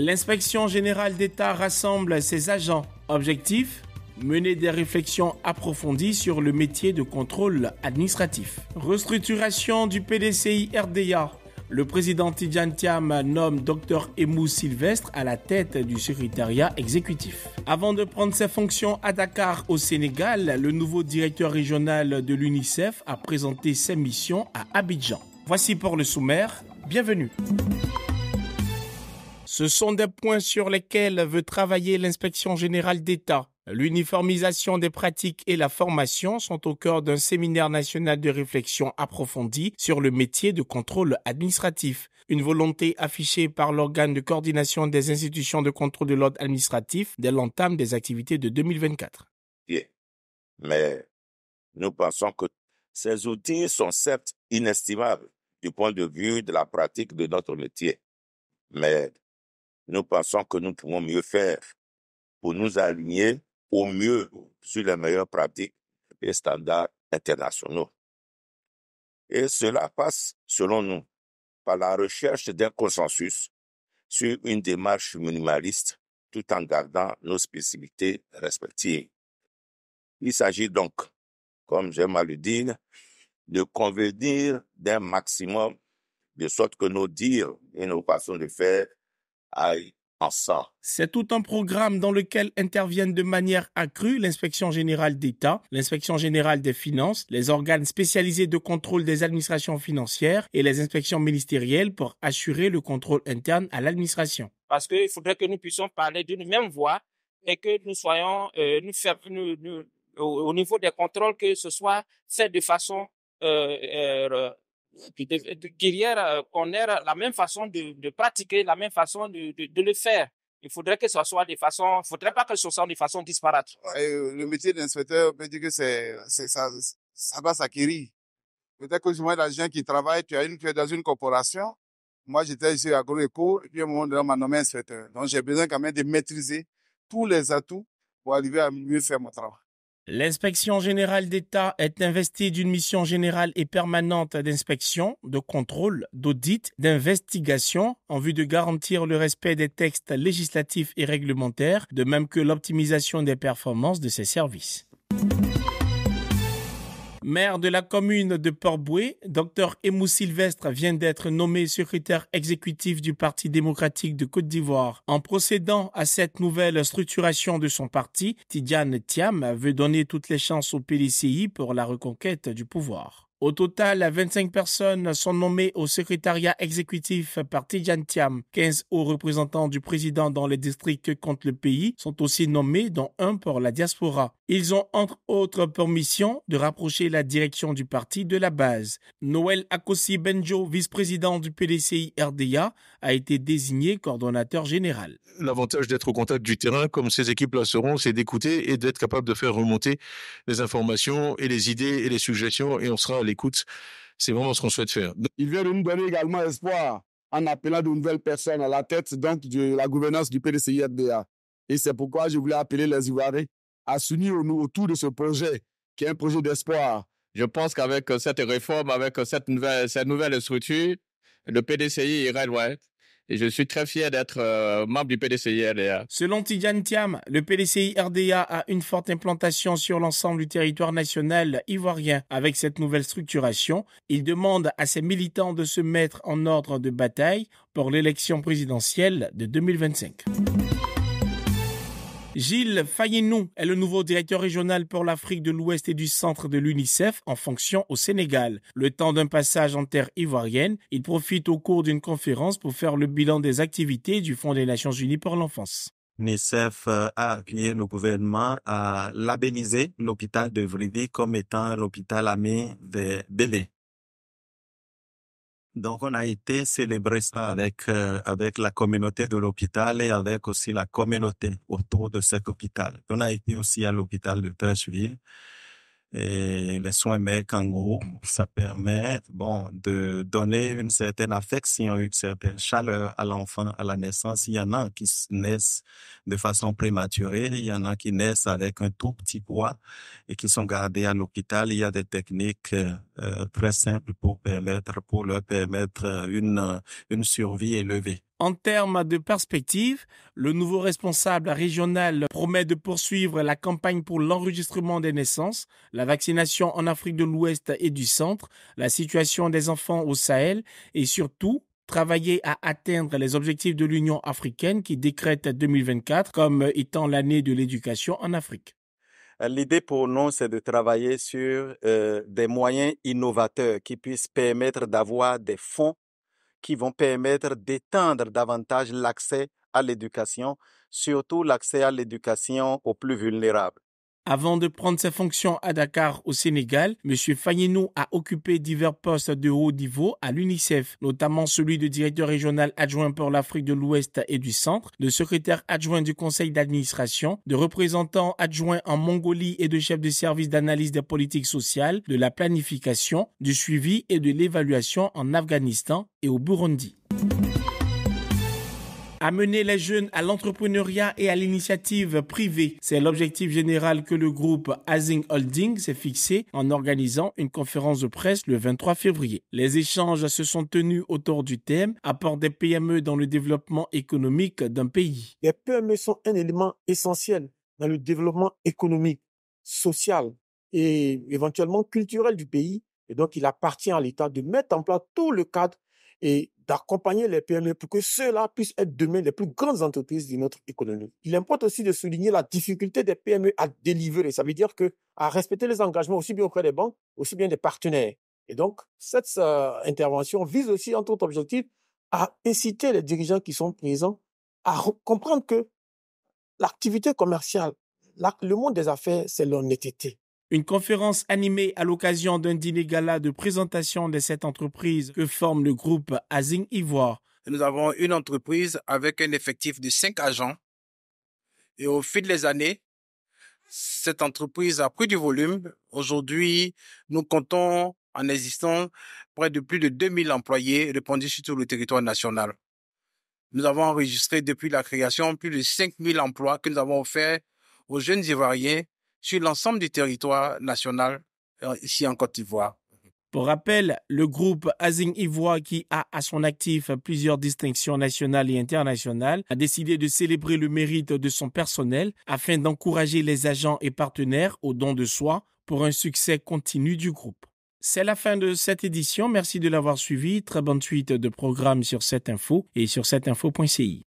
L'inspection générale d'État rassemble ses agents. Objectif mener des réflexions approfondies sur le métier de contrôle administratif. Restructuration du PDCI RDA. Le président Tidjan Thiam nomme Dr Emou Sylvestre à la tête du secrétariat exécutif. Avant de prendre ses fonctions à Dakar au Sénégal, le nouveau directeur régional de l'UNICEF a présenté ses missions à Abidjan. Voici pour le sommaire. Bienvenue. Ce sont des points sur lesquels veut travailler l'inspection générale d'État. L'uniformisation des pratiques et la formation sont au cœur d'un séminaire national de réflexion approfondie sur le métier de contrôle administratif. Une volonté affichée par l'organe de coordination des institutions de contrôle de l'ordre administratif dès l'entame des activités de 2024. Mais nous pensons que ces outils sont certes inestimables du point de vue de la pratique de notre métier, mais nous pensons que nous pouvons mieux faire pour nous aligner au mieux sur les meilleures pratiques et standards internationaux. Et cela passe, selon nous, par la recherche d'un consensus sur une démarche minimaliste tout en gardant nos spécificités respectives. Il s'agit donc, comme j'aime à le dire, de convenir d'un maximum de sorte que nos dires et nos façons de faire c'est tout un programme dans lequel interviennent de manière accrue l'inspection générale d'État, l'inspection générale des finances, les organes spécialisés de contrôle des administrations financières et les inspections ministérielles pour assurer le contrôle interne à l'administration. Parce qu'il faudrait que nous puissions parler d'une même voix et que nous soyons euh, au niveau des contrôles que ce soit fait de façon euh, euh, de, de connaître euh, la même façon de, pratiquer, la même façon de, le faire. Il faudrait que ce soit des façon il faudrait pas que ce soit de façon disparate. Euh, le métier d'inspecteur, on peut dire que c'est, ça, ça va s'acquérir. Peut-être que moi, gens qui travaillent, tu, as une, es dans une corporation. Moi, j'étais ici à gros et puis à un moment donné, on m'a nommé inspecteur. Donc, j'ai besoin quand même de maîtriser tous les atouts pour arriver à mieux faire mon travail. L'inspection générale d'État est investie d'une mission générale et permanente d'inspection, de contrôle, d'audit, d'investigation en vue de garantir le respect des textes législatifs et réglementaires, de même que l'optimisation des performances de ses services maire de la commune de Port-Boué, Dr Emou Sylvestre vient d'être nommé secrétaire exécutif du Parti démocratique de Côte d'Ivoire. En procédant à cette nouvelle structuration de son parti, Tidiane Thiam veut donner toutes les chances au PDCI pour la reconquête du pouvoir. Au total, 25 personnes sont nommées au secrétariat exécutif par Tijan 15 hauts représentants du président dans les districts contre le pays sont aussi nommés, dont un pour la diaspora. Ils ont entre autres pour mission de rapprocher la direction du parti de la base. Noël akosi Benjo, vice-président du PDCI RDA, a été désigné coordonnateur général. L'avantage d'être au contact du terrain, comme ces équipes-là seront, c'est d'écouter et d'être capable de faire remonter les informations et les idées et les suggestions et on sera écoute C'est vraiment ce qu'on souhaite faire. Il vient de nous donner également espoir en appelant de nouvelles personnes à la tête donc de la gouvernance du PDCI FDA. Et c'est pourquoi je voulais appeler les Ivoiriens à s'unir autour de ce projet, qui est un projet d'espoir. Je pense qu'avec euh, cette réforme, avec euh, cette nouvelle, cette nouvelle structure, le PDCI irait loin je suis très fier d'être euh, membre du PDCI RDA. Selon Tidjane Thiam, le PDCI RDA a une forte implantation sur l'ensemble du territoire national ivoirien. Avec cette nouvelle structuration, il demande à ses militants de se mettre en ordre de bataille pour l'élection présidentielle de 2025. Gilles Fayenou est le nouveau directeur régional pour l'Afrique de l'Ouest et du Centre de l'UNICEF en fonction au Sénégal. Le temps d'un passage en terre ivoirienne, il profite au cours d'une conférence pour faire le bilan des activités du Fonds des Nations Unies pour l'enfance. UNICEF euh, a appuyé le gouvernement à labelliser l'hôpital de Vridi comme étant l'hôpital ami des bébés. Donc, on a été célébrer ça avec, euh, avec la communauté de l'hôpital et avec aussi la communauté autour de cet hôpital. On a été aussi à l'hôpital de Trècheville. Et les soins médicaux, en gros, ça permet, bon, de donner une certaine affection, une certaine chaleur à l'enfant à la naissance. Il y en a qui naissent de façon prématurée, il y en a qui naissent avec un tout petit poids et qui sont gardés à l'hôpital. Il y a des techniques euh, euh, très simple pour permettre, pour leur permettre euh, une, euh, une survie élevée. En termes de perspectives, le nouveau responsable régional promet de poursuivre la campagne pour l'enregistrement des naissances, la vaccination en Afrique de l'Ouest et du Centre, la situation des enfants au Sahel et surtout travailler à atteindre les objectifs de l'Union africaine qui décrète 2024 comme étant l'année de l'éducation en Afrique. Euh, l'idée pour nous, c'est de travailler sur euh, des moyens innovateurs qui puissent permettre d'avoir des fonds qui vont permettre d'étendre davantage l'accès à l'éducation, surtout l'accès à l'éducation aux plus vulnérables. Avant de prendre ses fonctions à Dakar au Sénégal, M. Fayenou a occupé divers postes de haut niveau à l'UNICEF, notamment celui de directeur régional adjoint pour l'Afrique de l'Ouest et du Centre, de secrétaire adjoint du conseil d'administration, de représentant adjoint en Mongolie et de chef de service d'analyse des politiques sociales, de la planification, du suivi et de l'évaluation en Afghanistan et au Burundi. Amener les jeunes à l'entrepreneuriat et à l'initiative privée, c'est l'objectif général que le groupe Hazing Holding s'est fixé en organisant une conférence de presse le 23 février. Les échanges se sont tenus autour du thème Apport des PME dans le développement économique d'un pays. Les PME sont un élément essentiel dans le développement économique, social et éventuellement culturel du pays. Et donc, il appartient à l'État de mettre en place tout le cadre et d'accompagner les PME pour que ceux-là puissent être demain les plus grandes entreprises de notre économie. Il importe aussi de souligner la difficulté des PME à délivrer. Ça veut dire que à respecter les engagements aussi bien auprès des banques, aussi bien des partenaires. Et donc, cette euh, intervention vise aussi, entre autres objectifs, à inciter les dirigeants qui sont présents à comprendre que l'activité commerciale, le monde des affaires, c'est l'honnêteté. Une conférence animée à l'occasion d'un dîner gala de présentation de cette entreprise que forme le groupe Azing Ivoire. Nous avons une entreprise avec un effectif de cinq agents. Et au fil des années, cette entreprise a pris du volume. Aujourd'hui, nous comptons en existant près de plus de 2000 employés répandus sur le territoire national. Nous avons enregistré depuis la création plus de 5000 emplois que nous avons offerts aux jeunes Ivoiriens sur l'ensemble du territoire national euh, ici en Côte d'Ivoire. Pour rappel, le groupe Azing Ivoire, qui a à son actif plusieurs distinctions nationales et internationales, a décidé de célébrer le mérite de son personnel afin d'encourager les agents et partenaires au don de soi pour un succès continu du groupe. C'est la fin de cette édition. Merci de l'avoir suivi. Très bonne suite de programmes sur cette info et sur cetteinfo.ci.